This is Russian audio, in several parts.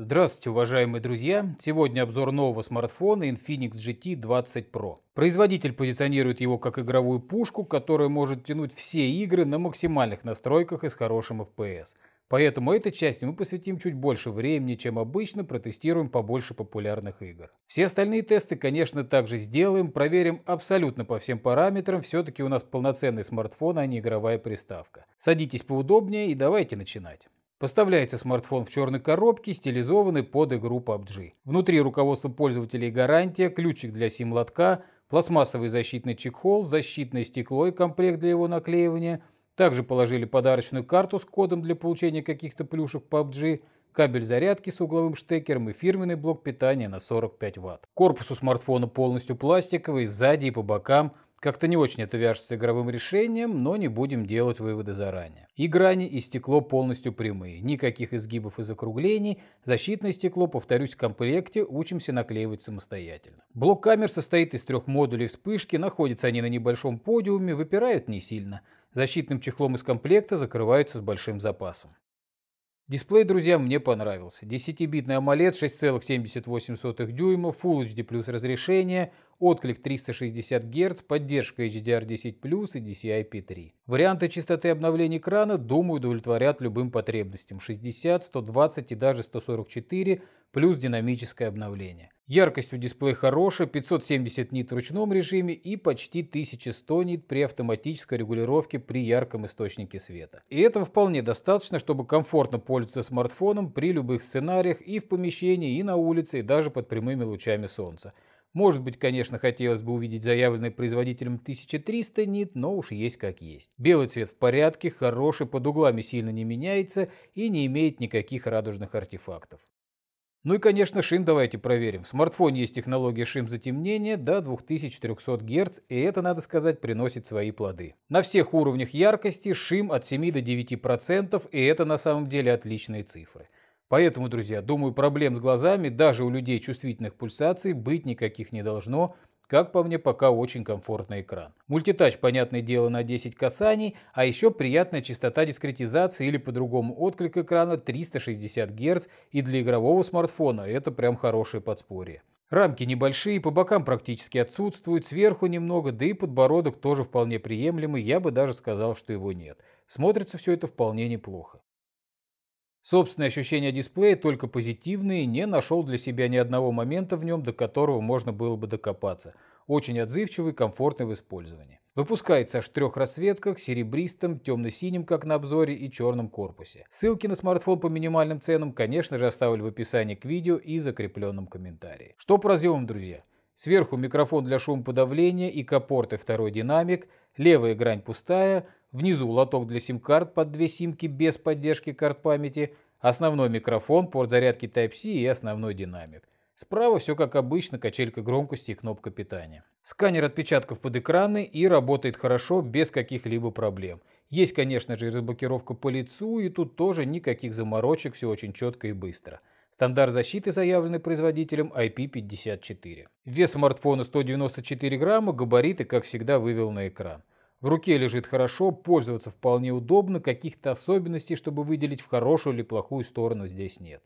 Здравствуйте, уважаемые друзья! Сегодня обзор нового смартфона Infinix GT 20 Pro. Производитель позиционирует его как игровую пушку, которая может тянуть все игры на максимальных настройках и с хорошим FPS. Поэтому этой части мы посвятим чуть больше времени, чем обычно, протестируем побольше популярных игр. Все остальные тесты, конечно, также сделаем, проверим абсолютно по всем параметрам, все-таки у нас полноценный смартфон, а не игровая приставка. Садитесь поудобнее и давайте начинать. Поставляется смартфон в черной коробке, стилизованный под игру PUBG. Внутри руководство пользователей гарантия, ключик для сим-лотка, пластмассовый защитный чехол, защитное стекло и комплект для его наклеивания. Также положили подарочную карту с кодом для получения каких-то плюшек PUBG, кабель зарядки с угловым штекером и фирменный блок питания на 45 Вт. Корпус у смартфона полностью пластиковый, сзади и по бокам – как-то не очень это вяжется с игровым решением, но не будем делать выводы заранее. И грани, и стекло полностью прямые. Никаких изгибов и закруглений. Защитное стекло, повторюсь, в комплекте учимся наклеивать самостоятельно. Блок камер состоит из трех модулей вспышки. Находятся они на небольшом подиуме, выпирают не сильно. Защитным чехлом из комплекта закрываются с большим запасом. Дисплей, друзья, мне понравился. 10-битный AMOLED 6,78 дюйма, Full HD плюс разрешение, отклик 360 Гц, поддержка HDR10+, и DCI-P3. Варианты частоты обновления экрана, думаю, удовлетворят любым потребностям – 60, 120 и даже 144, плюс динамическое обновление. Яркость у дисплея хорошая, 570 нит в ручном режиме и почти 1100 нит при автоматической регулировке при ярком источнике света. И этого вполне достаточно, чтобы комфортно пользоваться смартфоном при любых сценариях и в помещении, и на улице, и даже под прямыми лучами солнца. Может быть, конечно, хотелось бы увидеть заявленный производителем 1300 нит, но уж есть как есть. Белый цвет в порядке, хороший, под углами сильно не меняется и не имеет никаких радужных артефактов. Ну и, конечно, шин давайте проверим. В смартфоне есть технология шим затемнения до 2300 Гц, и это, надо сказать, приносит свои плоды. На всех уровнях яркости шим от 7 до 9%, и это на самом деле отличные цифры. Поэтому, друзья, думаю, проблем с глазами даже у людей чувствительных пульсаций быть никаких не должно, как по мне, пока очень комфортный экран. Мультитач, понятное дело, на 10 касаний, а еще приятная частота дискретизации или по-другому отклик экрана 360 Гц, и для игрового смартфона это прям хорошее подспорье. Рамки небольшие, по бокам практически отсутствуют, сверху немного, да и подбородок тоже вполне приемлемый, я бы даже сказал, что его нет. Смотрится все это вполне неплохо. Собственные ощущения дисплея только позитивные, не нашел для себя ни одного момента в нем, до которого можно было бы докопаться. Очень отзывчивый, комфортный в использовании. Выпускается аж в трех расцветках, серебристом, темно-синим, как на обзоре, и черном корпусе. Ссылки на смартфон по минимальным ценам, конечно же, оставлю в описании к видео и закрепленном комментарии. Что по разъемам, друзья? Сверху микрофон для шумоподавления и капорты второй динамик, левая грань пустая – внизу лоток для сим-карт под две симки без поддержки карт памяти, основной микрофон, порт зарядки Type-C и основной динамик. Справа все как обычно, качелька громкости и кнопка питания. Сканер отпечатков под экраны и работает хорошо, без каких-либо проблем. Есть, конечно же, разблокировка по лицу, и тут тоже никаких заморочек, все очень четко и быстро. Стандарт защиты, заявленный производителем, IP54. Вес смартфона 194 грамма, габариты, как всегда, вывел на экран. В руке лежит хорошо, пользоваться вполне удобно, каких-то особенностей, чтобы выделить в хорошую или плохую сторону, здесь нет.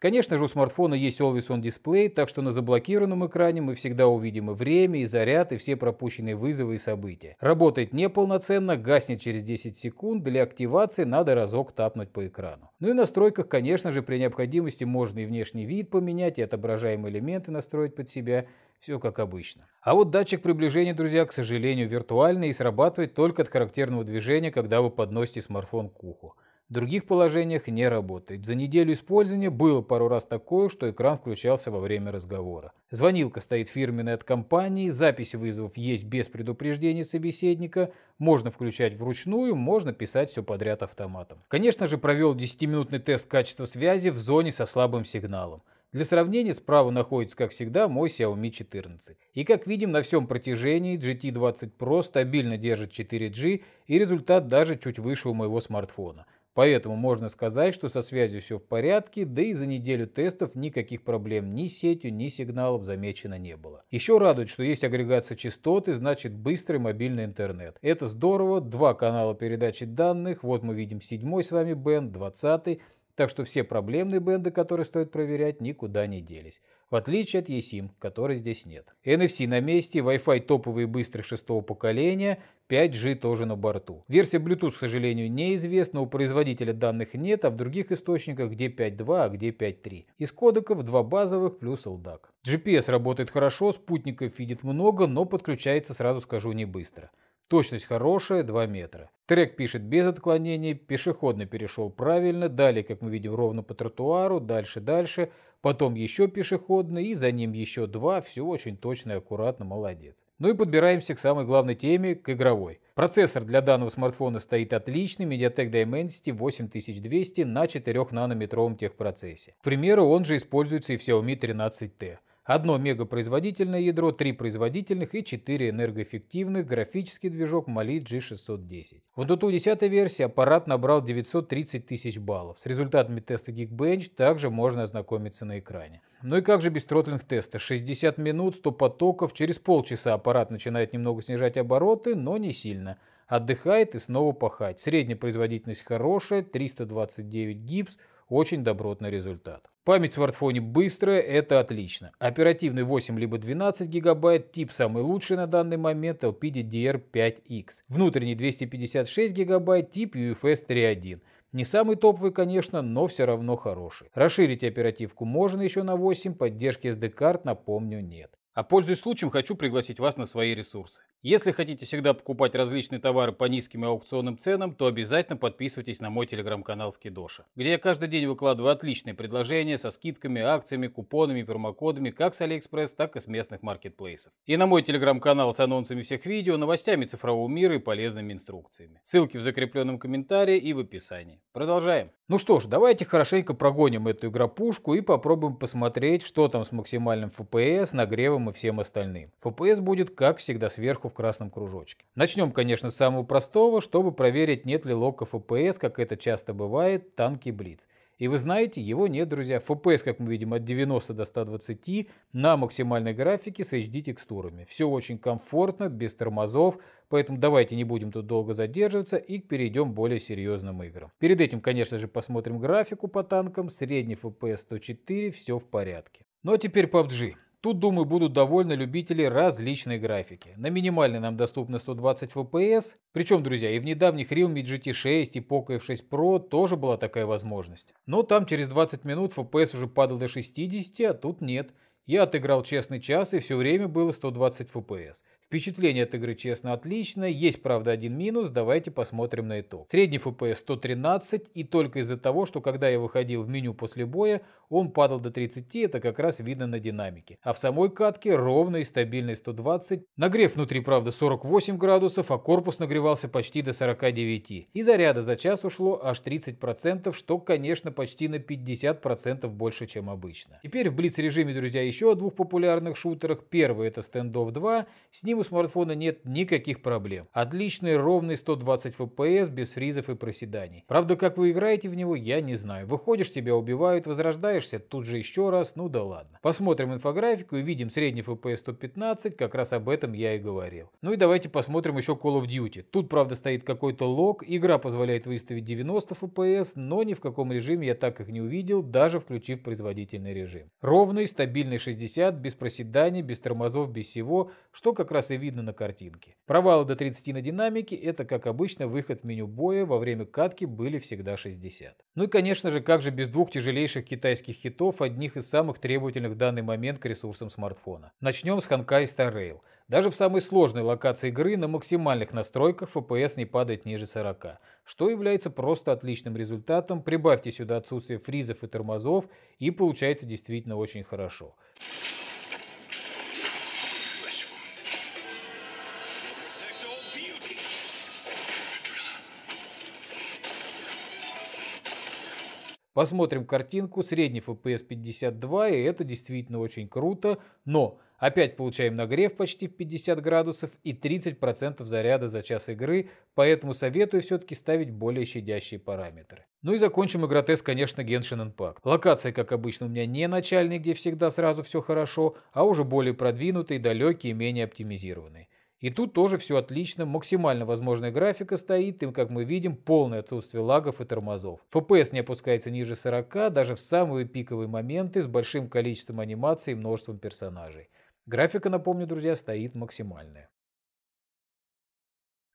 Конечно же, у смартфона есть Always On дисплей, так что на заблокированном экране мы всегда увидим и время, и заряд, и все пропущенные вызовы и события. Работает неполноценно, гаснет через 10 секунд, для активации надо разок тапнуть по экрану. Ну и в настройках, конечно же, при необходимости можно и внешний вид поменять, и отображаемые элементы настроить под себя, все как обычно. А вот датчик приближения, друзья, к сожалению, виртуальный и срабатывает только от характерного движения, когда вы подносите смартфон к уху. В других положениях не работает. За неделю использования было пару раз такое, что экран включался во время разговора. Звонилка стоит фирменной от компании, записи вызовов есть без предупреждения собеседника, можно включать вручную, можно писать все подряд автоматом. Конечно же, провел 10-минутный тест качества связи в зоне со слабым сигналом. Для сравнения, справа находится, как всегда, мой Xiaomi 14. И как видим, на всем протяжении GT20 Pro стабильно держит 4G и результат даже чуть выше у моего смартфона – Поэтому можно сказать, что со связью все в порядке, да и за неделю тестов никаких проблем ни с сетью, ни сигналом замечено не было. Еще радует, что есть агрегация частоты, значит быстрый мобильный интернет. Это здорово, два канала передачи данных, вот мы видим седьмой с вами бенд, двадцатый, так что все проблемные бенды, которые стоит проверять, никуда не делись. В отличие от eSIM, которой здесь нет. NFC на месте, Wi-Fi топовый и быстрый шестого поколения, 5G тоже на борту. Версия Bluetooth, к сожалению, неизвестна, у производителя данных нет, а в других источниках где 5.2, а где 5.3. Из кодеков два базовых плюс LDAC. GPS работает хорошо, спутников видит много, но подключается, сразу скажу, не быстро. Точность хорошая, 2 метра. Трек пишет без отклонений, пешеходный перешел правильно, далее, как мы видим, ровно по тротуару, дальше, дальше, потом еще пешеходный и за ним еще два, все очень точно и аккуратно, молодец. Ну и подбираемся к самой главной теме, к игровой. Процессор для данного смартфона стоит отличный, Mediatek Dimensity 8200 на 4 нанометровом техпроцессе. К примеру, он же используется и в Xiaomi 13T. Одно мегапроизводительное ядро, три производительных и четыре энергоэффективных, графический движок Mali G610. В Antutu 10 версии аппарат набрал 930 тысяч баллов. С результатами теста Geekbench также можно ознакомиться на экране. Ну и как же без тротлинг теста? 60 минут, 100 потоков, через полчаса аппарат начинает немного снижать обороты, но не сильно отдыхает и снова пахать. Средняя производительность хорошая, 329 гипс, очень добротный результат. Память в смартфоне быстрая, это отлично. Оперативный 8 либо 12 гигабайт, тип самый лучший на данный момент LPDDR5X. Внутренний 256 гигабайт, тип UFS 3.1. Не самый топовый, конечно, но все равно хороший. Расширить оперативку можно еще на 8, поддержки SD-карт, напомню, нет. А пользуясь случаем, хочу пригласить вас на свои ресурсы. Если хотите всегда покупать различные товары по низким и аукционным ценам, то обязательно подписывайтесь на мой телеграм-канал Скидоша, где я каждый день выкладываю отличные предложения со скидками, акциями, купонами, промокодами как с Алиэкспресс, так и с местных маркетплейсов. И на мой телеграм-канал с анонсами всех видео, новостями цифрового мира и полезными инструкциями. Ссылки в закрепленном комментарии и в описании. Продолжаем. Ну что ж, давайте хорошенько прогоним эту игропушку и попробуем посмотреть, что там с максимальным FPS, нагревом и всем остальным. FPS будет, как всегда, сверху в красном кружочке. Начнем, конечно, с самого простого, чтобы проверить, нет ли локов ФПС, как это часто бывает, танки Блиц. И вы знаете, его нет, друзья. FPS, как мы видим, от 90 до 120 на максимальной графике с HD текстурами. Все очень комфортно, без тормозов, поэтому давайте не будем тут долго задерживаться и перейдем к более серьезным играм. Перед этим, конечно же, посмотрим графику по танкам. Средний FPS 104, все в порядке. Ну а теперь PUBG. Тут, думаю, будут довольны любители различной графики. На минимальной нам доступны 120 FPS. Причем, друзья, и в недавних Realme GT6 и Poco F6 Pro тоже была такая возможность. Но там через 20 минут FPS уже падал до 60, а тут нет. Я отыграл честный час, и все время было 120 FPS. Впечатление от игры, честно, отлично. Есть, правда, один минус. Давайте посмотрим на итог. Средний FPS 113, и только из-за того, что когда я выходил в меню после боя, он падал до 30, это как раз видно на динамике. А в самой катке ровный и стабильный 120. Нагрев внутри, правда, 48 градусов, а корпус нагревался почти до 49. И заряда за час ушло аж 30%, что, конечно, почти на 50% больше, чем обычно. Теперь в Блиц режиме, друзья, еще о двух популярных шутерах. Первый это Standoff 2, с ним у смартфона нет никаких проблем. Отличный ровный 120 FPS без фризов и проседаний. Правда, как вы играете в него, я не знаю. Выходишь, тебя убивают, возрождаешься, тут же еще раз, ну да ладно. Посмотрим инфографику и видим средний FPS 115, как раз об этом я и говорил. Ну и давайте посмотрим еще Call of Duty. Тут, правда, стоит какой-то лог, игра позволяет выставить 90 FPS, но ни в каком режиме я так их не увидел, даже включив производительный режим. Ровный, стабильный 60, без проседаний, без тормозов, без всего, что как раз и видно на картинке. Провалы до 30 на динамике – это, как обычно, выход в меню боя, во время катки были всегда 60. Ну и, конечно же, как же без двух тяжелейших китайских хитов, одних из самых требовательных в данный момент к ресурсам смартфона. Начнем с Ханкай Star Rail. Даже в самой сложной локации игры на максимальных настройках FPS не падает ниже 40, что является просто отличным результатом. Прибавьте сюда отсутствие фризов и тормозов, и получается действительно очень хорошо. Посмотрим картинку, средний FPS 52, и это действительно очень круто, но опять получаем нагрев почти в 50 градусов и 30% заряда за час игры, поэтому советую все-таки ставить более щадящие параметры. Ну и закончим игротест, конечно, Genshin Impact. Локации, как обычно, у меня не начальные, где всегда сразу все хорошо, а уже более продвинутые, далекие, и менее оптимизированные. И тут тоже все отлично, максимально возможная графика стоит, и, как мы видим, полное отсутствие лагов и тормозов. FPS не опускается ниже 40, даже в самые пиковые моменты, с большим количеством анимаций и множеством персонажей. Графика, напомню, друзья, стоит максимальная.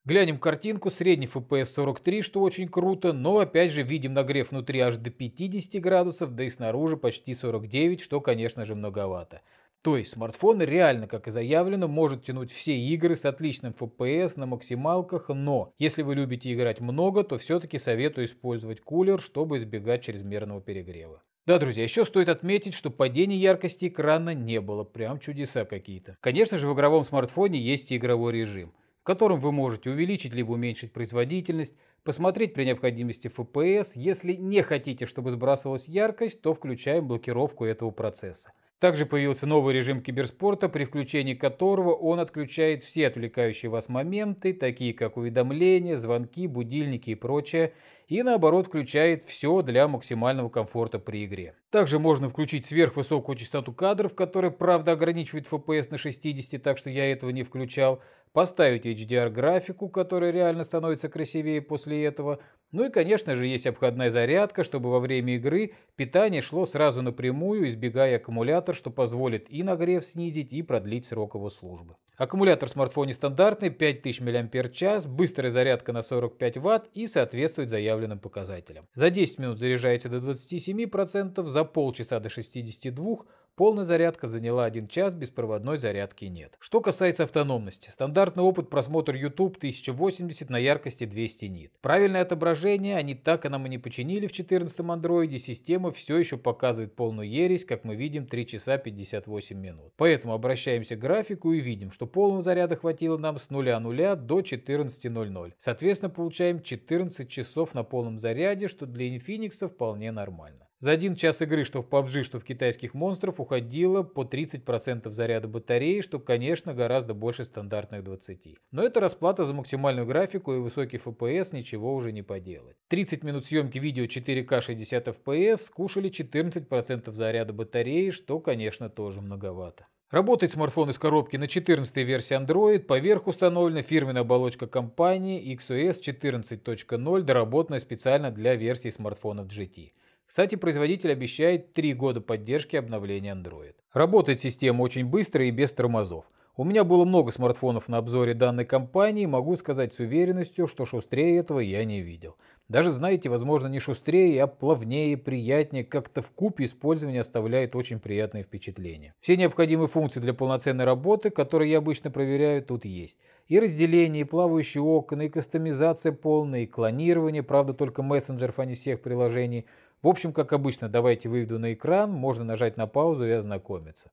Глянем картинку, средний FPS 43, что очень круто, но опять же видим нагрев внутри аж до 50 градусов, да и снаружи почти 49, что конечно же многовато. То есть смартфон реально, как и заявлено, может тянуть все игры с отличным FPS на максималках, но если вы любите играть много, то все-таки советую использовать кулер, чтобы избегать чрезмерного перегрева. Да, друзья, еще стоит отметить, что падений яркости экрана не было, прям чудеса какие-то. Конечно же, в игровом смартфоне есть и игровой режим, в котором вы можете увеличить либо уменьшить производительность, посмотреть при необходимости FPS. Если не хотите, чтобы сбрасывалась яркость, то включаем блокировку этого процесса. Также появился новый режим киберспорта, при включении которого он отключает все отвлекающие вас моменты, такие как уведомления, звонки, будильники и прочее, и наоборот включает все для максимального комфорта при игре. Также можно включить сверхвысокую частоту кадров, которая правда ограничивает FPS на 60, так что я этого не включал, поставить HDR-графику, которая реально становится красивее после этого, ну и, конечно же, есть обходная зарядка, чтобы во время игры питание шло сразу напрямую, избегая аккумулятор, что позволит и нагрев снизить, и продлить срок его службы. Аккумулятор в смартфоне стандартный, 5000 мАч, быстрая зарядка на 45 Вт и соответствует заявленным показателям. За 10 минут заряжается до 27%, за полчаса до 62%, Полная зарядка заняла 1 час, беспроводной зарядки нет. Что касается автономности. Стандартный опыт просмотр YouTube 1080 на яркости 200 нит. Правильное отображение они так и нам и не починили в 14 андроиде. Система все еще показывает полную ересь, как мы видим, 3 часа 58 минут. Поэтому обращаемся к графику и видим, что полного заряда хватило нам с 0.00 до 14.00. Соответственно, получаем 14 часов на полном заряде, что для Infinix вполне нормально. За один час игры, что в PUBG, что в китайских монстров, уходило по 30% заряда батареи, что, конечно, гораздо больше стандартных 20. Но это расплата за максимальную графику и высокий FPS, ничего уже не поделать. 30 минут съемки видео 4К 60 FPS скушали 14% заряда батареи, что, конечно, тоже многовато. Работает смартфон из коробки на 14 версии Android, поверх установлена фирменная оболочка компании XOS 14.0, доработанная специально для версий смартфонов GT. Кстати, производитель обещает 3 года поддержки обновления Android. Работает система очень быстро и без тормозов. У меня было много смартфонов на обзоре данной компании, могу сказать с уверенностью, что шустрее этого я не видел. Даже, знаете, возможно, не шустрее, а плавнее, приятнее, как-то в купе использование оставляет очень приятное впечатление. Все необходимые функции для полноценной работы, которые я обычно проверяю, тут есть. И разделение, и плавающие окна, и кастомизация полная, и клонирование, правда, только мессенджеров, а не всех приложений – в общем, как обычно, давайте выведу на экран, можно нажать на паузу и ознакомиться.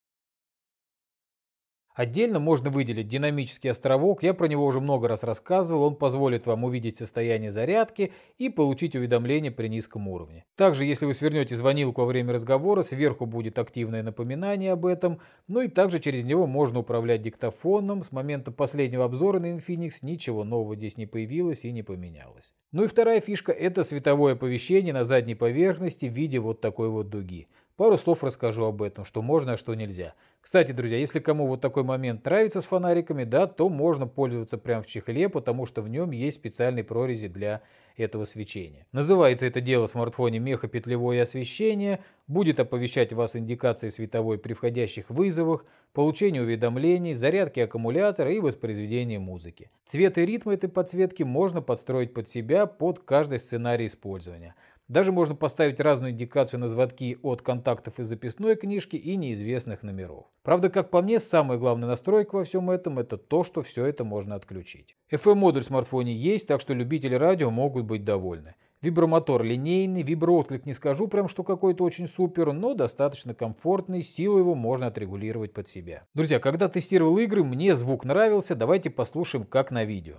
Отдельно можно выделить динамический островок, я про него уже много раз рассказывал, он позволит вам увидеть состояние зарядки и получить уведомление при низком уровне. Также, если вы свернете звонилку во время разговора, сверху будет активное напоминание об этом, ну и также через него можно управлять диктофоном. С момента последнего обзора на Infinix ничего нового здесь не появилось и не поменялось. Ну и вторая фишка – это световое оповещение на задней поверхности в виде вот такой вот дуги. Пару слов расскажу об этом, что можно, а что нельзя. Кстати, друзья, если кому вот такой момент нравится с фонариками, да, то можно пользоваться прямо в чехле, потому что в нем есть специальные прорези для этого свечения. Называется это дело в смартфоне мехопетлевое освещение, будет оповещать вас индикации световой при входящих вызовах, получении уведомлений, зарядке аккумулятора и воспроизведении музыки. Цвет и ритм этой подсветки можно подстроить под себя под каждый сценарий использования – даже можно поставить разную индикацию на звонки от контактов из записной книжки и неизвестных номеров. Правда, как по мне, самая главная настройка во всем этом – это то, что все это можно отключить. FM-модуль эм в смартфоне есть, так что любители радио могут быть довольны. Вибромотор линейный, виброотклик не скажу прям, что какой-то очень супер, но достаточно комфортный, силу его можно отрегулировать под себя. Друзья, когда тестировал игры, мне звук нравился, давайте послушаем как на видео.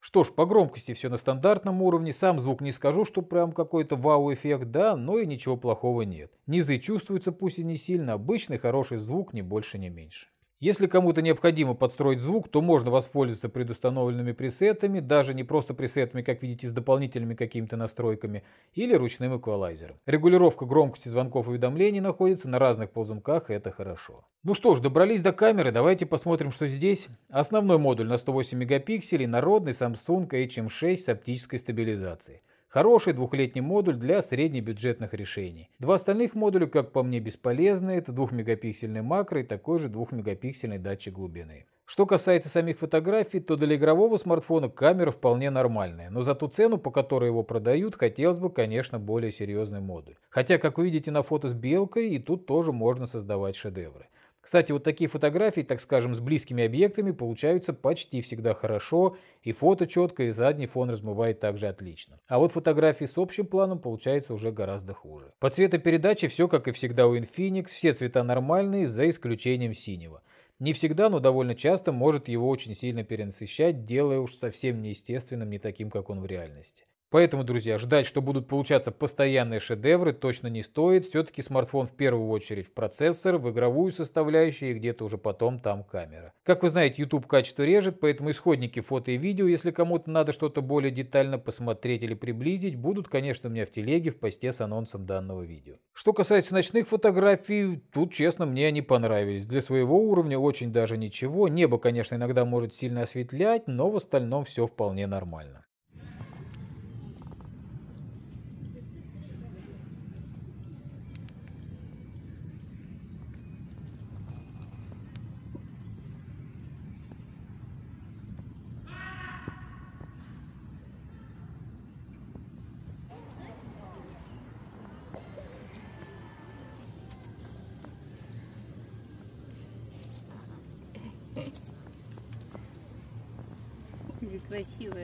Что ж, по громкости все на стандартном уровне, сам звук не скажу, что прям какой-то вау-эффект, да, но и ничего плохого нет. Низы чувствуются пусть и не сильно, обычный хороший звук, не больше, не меньше. Если кому-то необходимо подстроить звук, то можно воспользоваться предустановленными пресетами, даже не просто пресетами, как видите, с дополнительными какими-то настройками, или ручным эквалайзером. Регулировка громкости звонков и уведомлений находится на разных ползунках, и это хорошо. Ну что ж, добрались до камеры, давайте посмотрим, что здесь. Основной модуль на 108 мегапикселей, народный Samsung HM6 с оптической стабилизацией. Хороший двухлетний модуль для среднебюджетных решений. Два остальных модуля, как по мне, бесполезны. Это 2-мегапиксельный макро и такой же 2-мегапиксельный датчик глубины. Что касается самих фотографий, то для игрового смартфона камера вполне нормальная, но за ту цену, по которой его продают, хотелось бы, конечно, более серьезный модуль. Хотя, как вы видите на фото с белкой, и тут тоже можно создавать шедевры. Кстати, вот такие фотографии, так скажем, с близкими объектами получаются почти всегда хорошо, и фото четко, и задний фон размывает также отлично. А вот фотографии с общим планом получаются уже гораздо хуже. По цветопередаче все как и всегда у Infinix, все цвета нормальные, за исключением синего. Не всегда, но довольно часто может его очень сильно перенасыщать, делая уж совсем неестественным, не таким, как он в реальности. Поэтому, друзья, ждать, что будут получаться постоянные шедевры, точно не стоит. Все-таки смартфон в первую очередь в процессор, в игровую составляющую и где-то уже потом там камера. Как вы знаете, YouTube качество режет, поэтому исходники фото и видео, если кому-то надо что-то более детально посмотреть или приблизить, будут, конечно, у меня в телеге в посте с анонсом данного видео. Что касается ночных фотографий, тут, честно, мне они понравились. Для своего уровня очень даже ничего. Небо, конечно, иногда может сильно осветлять, но в остальном все вполне нормально.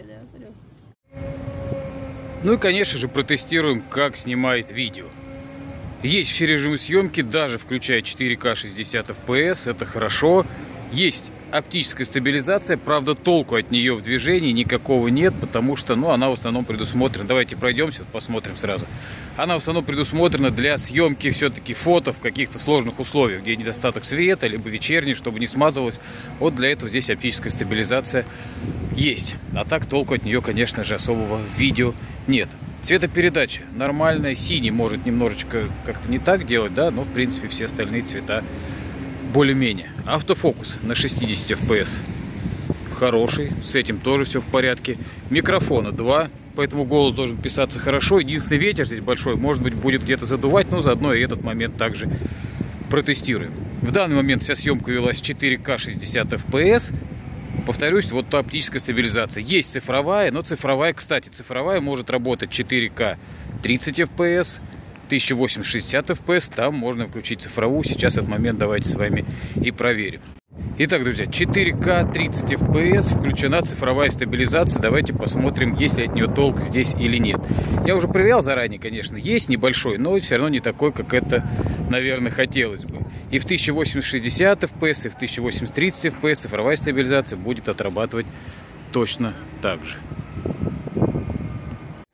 люблю. Ну и, конечно же, протестируем, как снимает видео. Есть все режимы съемки, даже включая 4К 60 FPS, это хорошо. Есть оптическая стабилизация, правда толку от нее в движении никакого нет, потому что ну, она в основном предусмотрена, давайте пройдемся, посмотрим сразу, она в основном предусмотрена для съемки все-таки фото в каких-то сложных условиях, где недостаток света, либо вечерний, чтобы не смазывалось, вот для этого здесь оптическая стабилизация есть, а так толку от нее, конечно же, особого видео нет. Цветопередача нормальная, синий может немножечко как-то не так делать, да, но в принципе все остальные цвета более-менее. Автофокус на 60 FPS хороший, с этим тоже все в порядке. Микрофона 2, поэтому голос должен писаться хорошо. Единственный ветер здесь большой, может быть, будет где-то задувать, но заодно и этот момент также протестируем. В данный момент вся съемка велась 4К 60 FPS. Повторюсь, вот та оптическая стабилизация. Есть цифровая, но цифровая, кстати, цифровая может работать 4К 30 FPS, 1080 FPS, там можно включить цифровую. Сейчас этот момент давайте с вами и проверим. Итак, друзья, 4К 30 FPS, включена цифровая стабилизация. Давайте посмотрим, есть ли от нее толк здесь или нет. Я уже проверял заранее, конечно, есть небольшой, но все равно не такой, как это, наверное, хотелось бы. И в 1080 FPS, и в 1080 FPS цифровая стабилизация будет отрабатывать точно так же.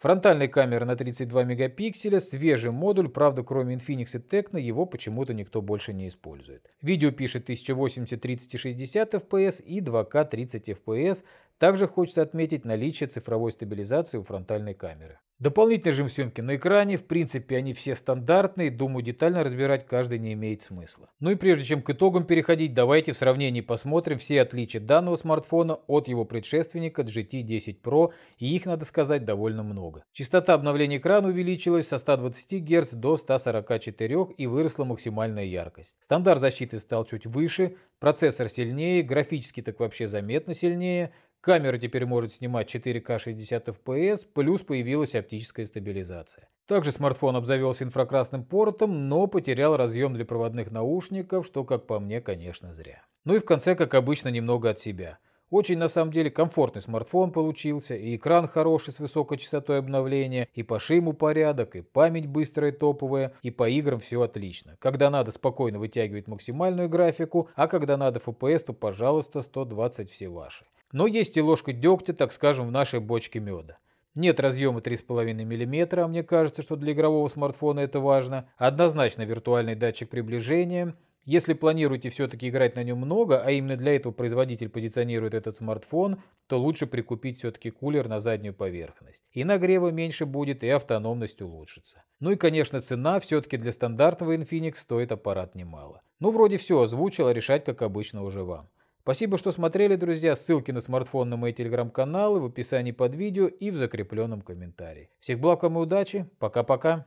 Фронтальная камера на 32 мегапикселя, свежий модуль, правда кроме Infinix и Tecno его почему-то никто больше не использует. Видео пишет 1080 30 60 FPS и 2 k 30 FPS также хочется отметить наличие цифровой стабилизации у фронтальной камеры. Дополнительный режим съемки на экране, в принципе, они все стандартные, думаю, детально разбирать каждый не имеет смысла. Ну и прежде чем к итогам переходить, давайте в сравнении посмотрим все отличия данного смартфона от его предшественника GT10 Pro, и их, надо сказать, довольно много. Частота обновления экрана увеличилась со 120 Гц до 144 и выросла максимальная яркость. Стандарт защиты стал чуть выше, процессор сильнее, графически так вообще заметно сильнее – Камера теперь может снимать 4К 60 FPS, плюс появилась оптическая стабилизация. Также смартфон обзавелся инфракрасным портом, но потерял разъем для проводных наушников, что, как по мне, конечно, зря. Ну и в конце, как обычно, немного от себя. Очень, на самом деле, комфортный смартфон получился, и экран хороший с высокой частотой обновления, и по шиму порядок, и память быстрая топовая, и по играм все отлично. Когда надо, спокойно вытягивает максимальную графику, а когда надо FPS, то, пожалуйста, 120 все ваши но есть и ложка дегтя, так скажем, в нашей бочке меда. Нет разъема 3,5 мм, а мне кажется, что для игрового смартфона это важно. Однозначно виртуальный датчик приближения. Если планируете все-таки играть на нем много, а именно для этого производитель позиционирует этот смартфон, то лучше прикупить все-таки кулер на заднюю поверхность. И нагрева меньше будет, и автономность улучшится. Ну и, конечно, цена все-таки для стандартного Infinix стоит аппарат немало. Ну, вроде все озвучила, решать как обычно уже вам. Спасибо, что смотрели, друзья. Ссылки на смартфон на мои телеграм-каналы в описании под видео и в закрепленном комментарии. Всех благ вам и удачи. Пока-пока.